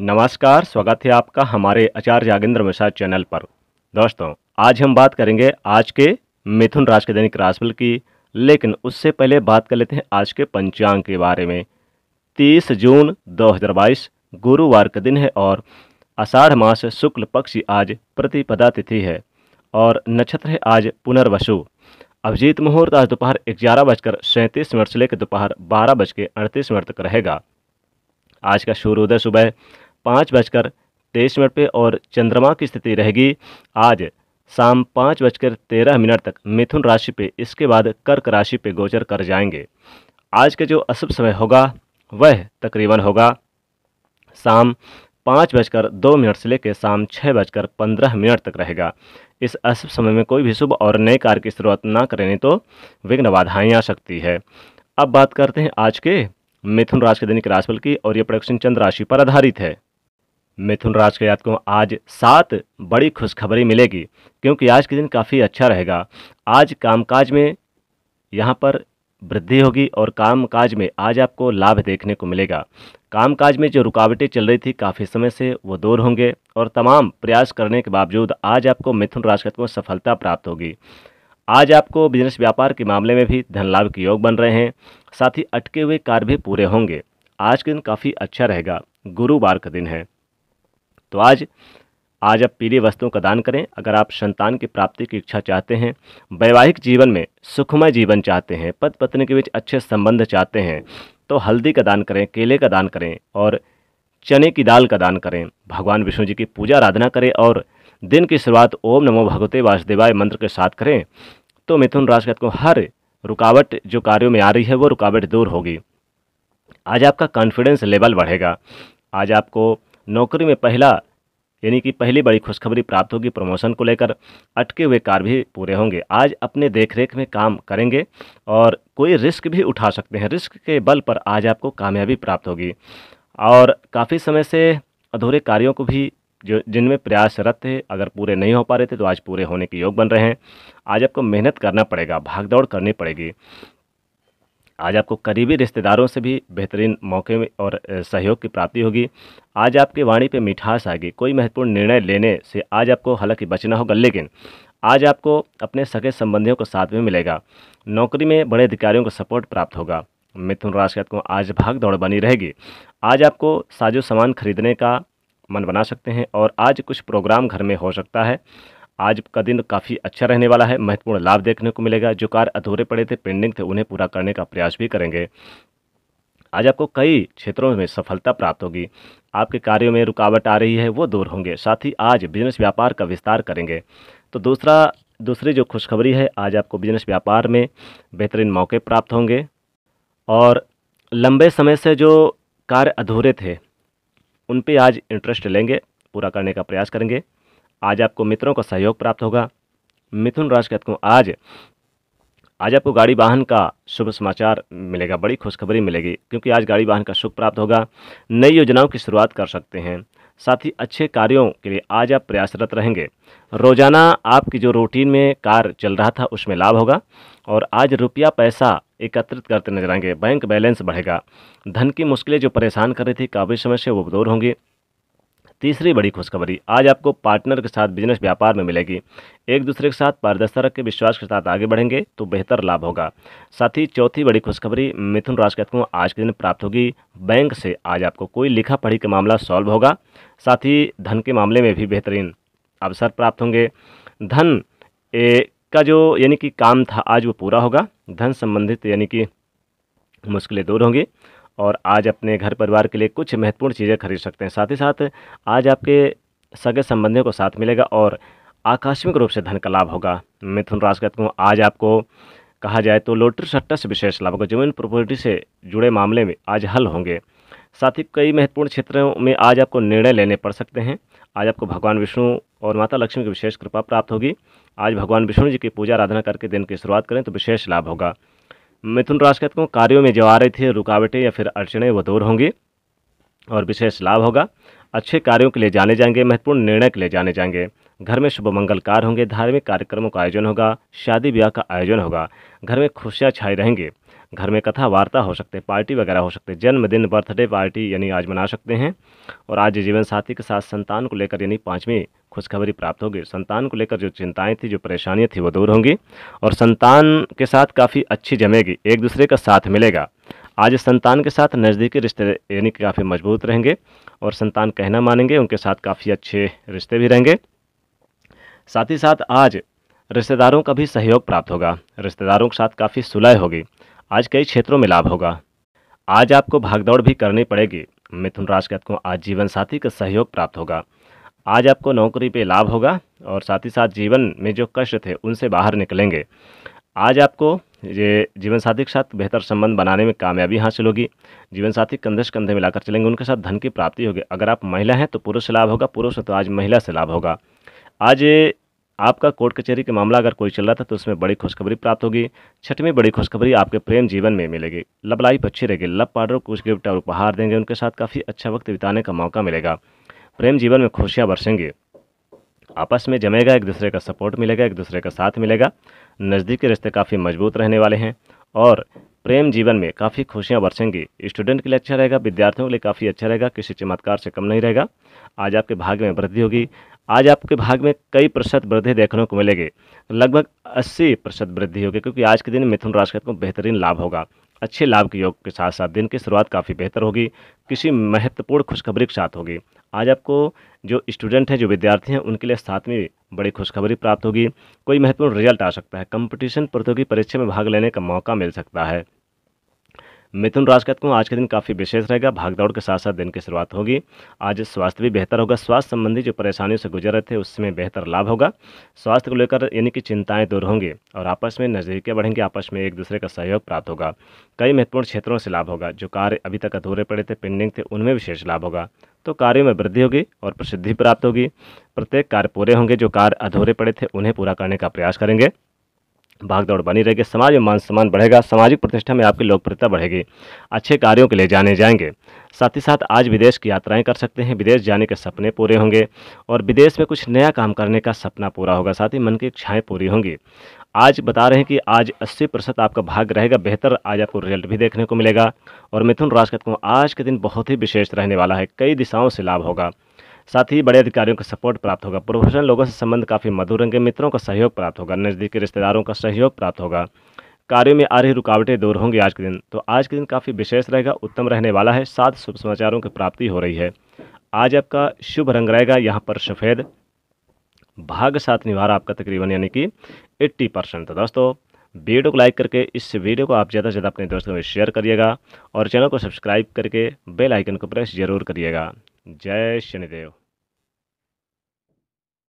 नमस्कार स्वागत है आपका हमारे आचार्य जागेंद्र मिश्रा चैनल पर दोस्तों आज हम बात करेंगे आज के मिथुन राशि के दैनिक राशिफल की लेकिन उससे पहले बात कर लेते हैं आज के पंचांग के बारे में 30 जून 2022 गुरुवार का दिन है और आषाढ़ मास शुक्ल पक्ष आज प्रतिपदा तिथि है और नक्षत्र है आज पुनर्वसु अभिजीत मुहूर्त आज दोपहर ग्यारह बजकर सैंतीस मिनट से लेकर दोपहर बारह बज के अड़तीस मिनट तक रहेगा आज का सूर्योदय सुबह पाँच बजकर तेईस मिनट पर और चंद्रमा की स्थिति रहेगी आज शाम पाँच बजकर तेरह मिनट तक मिथुन राशि पे इसके बाद कर्क राशि पे गोचर कर जाएंगे आज का जो अशुभ समय होगा वह तकरीबन होगा शाम पाँच बजकर दो मिनट से लेकर शाम छः बजकर पंद्रह मिनट तक रहेगा इस अशुभ समय में कोई भी शुभ और नए कार्य की शुरुआत ना करें तो विघ्न बाधाएँ आ सकती है अब बात करते हैं आज के मिथुन राशि के दैनिक राशिफल की और ये प्रोडक्शन चंद्र राशि पर आधारित है मिथुन राशि के जातकों आज सात बड़ी खुशखबरी मिलेगी क्योंकि आज के दिन काफ़ी अच्छा रहेगा आज कामकाज में यहाँ पर वृद्धि होगी और कामकाज में आज आपको लाभ देखने को मिलेगा कामकाज में जो रुकावटें चल रही थी काफ़ी समय से वो दूर होंगे और तमाम प्रयास करने के बावजूद आज आपको मिथुन राशि को सफलता प्राप्त होगी आज आपको बिजनेस व्यापार के मामले में भी धन लाभ के योग बन रहे हैं साथ ही अटके हुए कार्य भी पूरे होंगे आज के दिन काफ़ी अच्छा रहेगा गुरुवार का दिन है तो आज आज आप पीली वस्तुओं का दान करें अगर आप संतान की प्राप्ति की इच्छा चाहते हैं वैवाहिक जीवन में सुखमय जीवन चाहते हैं पति पत्नी के बीच अच्छे संबंध चाहते हैं तो हल्दी का दान करें केले का दान करें और चने की दाल का दान करें भगवान विष्णु जी की पूजा आराधना करें और दिन की शुरुआत ओम नमो भगवते वासुदेवाय मंत्र के साथ करें तो मिथुन राशि को तो हर रुकावट जो कार्यों में आ रही है वो रुकावट दूर होगी आज आपका कॉन्फिडेंस लेवल बढ़ेगा आज आपको नौकरी में पहला यानी कि पहली बड़ी खुशखबरी प्राप्त होगी प्रमोशन को लेकर अटके हुए कार्य भी पूरे होंगे आज अपने देखरेख में काम करेंगे और कोई रिस्क भी उठा सकते हैं रिस्क के बल पर आज आपको कामयाबी प्राप्त होगी और काफ़ी समय से अधूरे कार्यों को भी जो जिनमें प्रयासरत थे अगर पूरे नहीं हो पा रहे थे तो आज पूरे होने के योग बन रहे हैं आज आपको मेहनत करना पड़ेगा भागदौड़ करनी पड़ेगी आज आपको करीबी रिश्तेदारों से भी बेहतरीन मौके और सहयोग की प्राप्ति होगी आज आपकी वाणी पे मिठास आएगी कोई महत्वपूर्ण निर्णय लेने से आज आपको हालांकि बचना होगा लेकिन आज आपको अपने सगे संबंधियों को साथ में मिलेगा नौकरी में बड़े अधिकारियों का सपोर्ट प्राप्त होगा मिथुन राशि आपको आज भाग दौड़ बनी रहेगी आज आपको साजो सामान खरीदने का मन बना सकते हैं और आज कुछ प्रोग्राम घर में हो सकता है आज का दिन काफ़ी अच्छा रहने वाला है महत्वपूर्ण लाभ देखने को मिलेगा जो कार्य अधूरे पड़े थे पेंडिंग थे उन्हें पूरा करने का प्रयास भी करेंगे आज आपको कई क्षेत्रों में सफलता प्राप्त होगी आपके कार्यों में रुकावट आ रही है वो दूर होंगे साथ ही आज बिजनेस व्यापार का विस्तार करेंगे तो दूसरा दूसरी जो खुशखबरी है आज आपको बिजनेस व्यापार में बेहतरीन मौके प्राप्त होंगे और लंबे समय से जो कार्य अधूरे थे उन पर आज इंटरेस्ट लेंगे पूरा करने का प्रयास करेंगे आज आपको मित्रों का सहयोग प्राप्त होगा मिथुन राशि के को आज आज आपको गाड़ी वाहन का शुभ समाचार मिलेगा बड़ी खुशखबरी मिलेगी क्योंकि आज गाड़ी वाहन का सुख प्राप्त होगा नई योजनाओं की शुरुआत कर सकते हैं साथ ही अच्छे कार्यों के लिए आज आप प्रयासरत रहेंगे रोज़ाना आपकी जो रूटीन में कार्य चल रहा था उसमें लाभ होगा और आज रुपया पैसा एकत्रित करते नजर आएंगे बैंक बैलेंस बढ़ेगा धन की मुश्किलें जो परेशान कर रही थी काफ़ी समय से वो दूर होंगी तीसरी बड़ी खुशखबरी आज आपको पार्टनर के साथ बिजनेस व्यापार में मिलेगी एक दूसरे के साथ पारदर्शिता रख के विश्वास के साथ आगे बढ़ेंगे तो बेहतर लाभ होगा साथ ही चौथी बड़ी खुशखबरी मिथुन राशि को आज के दिन प्राप्त होगी बैंक से आज आपको कोई लिखा पढ़ी का मामला सॉल्व होगा साथ ही धन के मामले में भी बेहतरीन अवसर प्राप्त होंगे धन का जो यानी कि काम था आज वो पूरा होगा धन संबंधित यानी कि मुश्किलें दूर होंगी और आज अपने घर परिवार के लिए कुछ महत्वपूर्ण चीज़ें खरीद सकते हैं साथ ही साथ आज आपके सगे संबंधियों को साथ मिलेगा और आकस्मिक रूप से धन का लाभ होगा मिथुन राशि कहते हैं आज आपको कहा जाए तो लोटरी सट्टा से विशेष लाभ होगा जमीन प्रॉपर्टी से जुड़े मामले में आज हल होंगे साथ ही कई महत्वपूर्ण क्षेत्रों में आज आपको निर्णय लेने पड़ सकते हैं आज आपको भगवान विष्णु और माता लक्ष्मी की विशेष कृपा प्राप्त होगी आज भगवान विष्णु जी की पूजा आराधना करके दिन की शुरुआत करें तो विशेष लाभ होगा मिथुन राशि के कार्यों में जो आ रही थी रुकावटें या फिर अड़चने वो दूर होंगी और विशेष लाभ होगा अच्छे कार्यों के लिए जाने जाएंगे महत्वपूर्ण निर्णय के लिए जाने जाएंगे घर में शुभ मंगल कार्य होंगे धार्मिक कार्यक्रमों का आयोजन होगा शादी ब्याह का आयोजन होगा घर में खुशियाँ छाई रहेंगी घर में कथा वार्ता हो सकते हैं पार्टी वगैरह हो सकते हैं जन्मदिन बर्थडे पार्टी यानी आज मना सकते हैं और आज जीवन साथी के साथ संतान को लेकर यानी पाँचवीं खुशखबरी प्राप्त होगी संतान को लेकर जो चिंताएं थी जो परेशानियां थी वो दूर होंगी और संतान के साथ काफ़ी अच्छी जमेगी एक दूसरे का साथ मिलेगा आज संतान के साथ नज़दीकी रिश्ते यानी काफ़ी मजबूत रहेंगे और संतान कहना मानेंगे उनके साथ काफ़ी अच्छे रिश्ते भी रहेंगे साथ ही साथ आज रिश्तेदारों का भी सहयोग प्राप्त होगा रिश्तेदारों के साथ काफ़ी सुलह होगी आज कई क्षेत्रों में लाभ होगा आज आपको भागदौड़ भी करनी पड़ेगी मिथुन राशि के को आज जीवन साथी का सहयोग प्राप्त होगा आज आपको नौकरी पे लाभ होगा और साथ ही साथ जीवन में जो कष्ट थे उनसे बाहर निकलेंगे आज आपको ये जीवन साथी के साथ बेहतर संबंध बनाने में कामयाबी हासिल होगी जीवन साथी कंधे से कंधे मिलाकर चलेंगे उनके साथ धन की प्राप्ति होगी अगर आप महिला हैं तो पुरुष से लाभ होगा पुरुष तो आज महिला से लाभ होगा आज आपका कोर्ट कचहरी के मामला अगर कोई चल रहा था तो उसमें बड़ी खुशखबरी प्राप्त होगी छठवीं बड़ी खुशखबरी आपके प्रेम जीवन में मिलेगी लव लाइफ अच्छी रहेगी लव पार्टनर कुछ गिफ्ट और उपहार देंगे उनके साथ काफ़ी अच्छा वक्त बिताने का मौका मिलेगा प्रेम जीवन में खुशियाँ बरसेंगी आपस में जमेगा एक दूसरे का सपोर्ट मिलेगा एक दूसरे का साथ मिलेगा नज़दीकी रिश्ते काफ़ी मजबूत रहने वाले हैं और प्रेम जीवन में काफ़ी खुशियाँ बरसेंगी स्टूडेंट के लिए अच्छा रहेगा विद्यार्थियों के लिए काफ़ी अच्छा रहेगा किसी चमत्कार से कम नहीं रहेगा आज आपके भाग्य में वृद्धि होगी आज आपके भाग में कई प्रतिशत वृद्धि देखने को मिलेगी लगभग 80 प्रतिशत वृद्धि होगी क्योंकि आज के दिन मिथुन राशि को बेहतरीन लाभ होगा अच्छे लाभ के योग के साथ साथ दिन की शुरुआत काफ़ी बेहतर होगी किसी महत्वपूर्ण खुशखबरी के साथ होगी आज आपको जो स्टूडेंट हैं जो विद्यार्थी हैं उनके लिए सातवीं बड़ी खुशखबरी प्राप्त होगी कोई महत्वपूर्ण रिजल्ट आ सकता है कंपटीशन प्रतियोगी परीक्षा में भाग लेने का मौका मिल सकता है मिथुन राशि का आज का दिन काफ़ी विशेष रहेगा भागदौड़ के साथ साथ दिन की शुरुआत होगी आज स्वास्थ्य भी बेहतर होगा स्वास्थ्य संबंधी जो परेशानियों से गुजर रहे थे उसमें बेहतर लाभ होगा स्वास्थ्य को लेकर यानी कि चिंताएं दूर होंगी और आपस में नज़दीकें बढ़ेंगे आपस में एक दूसरे का सहयोग प्राप्त होगा कई महत्वपूर्ण क्षेत्रों से लाभ होगा जो कार्य अभी तक अधूरे पड़े थे पेंडिंग थे उनमें विशेष लाभ होगा तो कार्यों में वृद्धि होगी और प्रसिद्धि प्राप्त होगी प्रत्येक कार्य पूरे होंगे जो कार्य अधूरे पड़े थे उन्हें पूरा करने का प्रयास करेंगे भागदौड़ बनी रहेगी समाज में मान सम्मान बढ़ेगा सामाजिक प्रतिष्ठा में आपकी लोकप्रियता बढ़ेगी अच्छे कार्यों के लिए जाने जाएंगे साथ ही साथ आज विदेश की यात्राएं कर सकते हैं विदेश जाने के सपने पूरे होंगे और विदेश में कुछ नया काम करने का सपना पूरा होगा साथ ही मन की इच्छाएँ पूरी होंगी आज बता रहे हैं कि आज अस्सी प्रतिशत आपका भाग रहेगा बेहतर आज आपको रिजल्ट भी देखने को मिलेगा और मिथुन राशि को आज के दिन बहुत ही विशेष रहने वाला है कई दिशाओं से लाभ होगा साथ ही बड़े अधिकारियों का सपोर्ट प्राप्त होगा प्रोफेशनल लोगों से संबंध काफ़ी मधुर रंगे मित्रों का सहयोग प्राप्त होगा नज़दीकी रिश्तेदारों का सहयोग प्राप्त होगा कार्यों में आ रही रुकावटें दूर होंगी आज के दिन तो आज के दिन काफ़ी विशेष रहेगा उत्तम रहने वाला है साथ शुभ समाचारों की प्राप्ति हो रही है आज आपका शुभ रंग रहेगा यहाँ पर सफ़ेद भाग्य साथ निवार आपका तकरीबन यानी कि एट्टी परसेंट तो दोस्तों वीडियो को लाइक करके इस वीडियो को आप ज़्यादा से ज़्यादा अपने दोस्तों में शेयर करिएगा और चैनल को सब्सक्राइब करके बेल आइकन को प्रेस जरूर करिएगा जय शनिदेव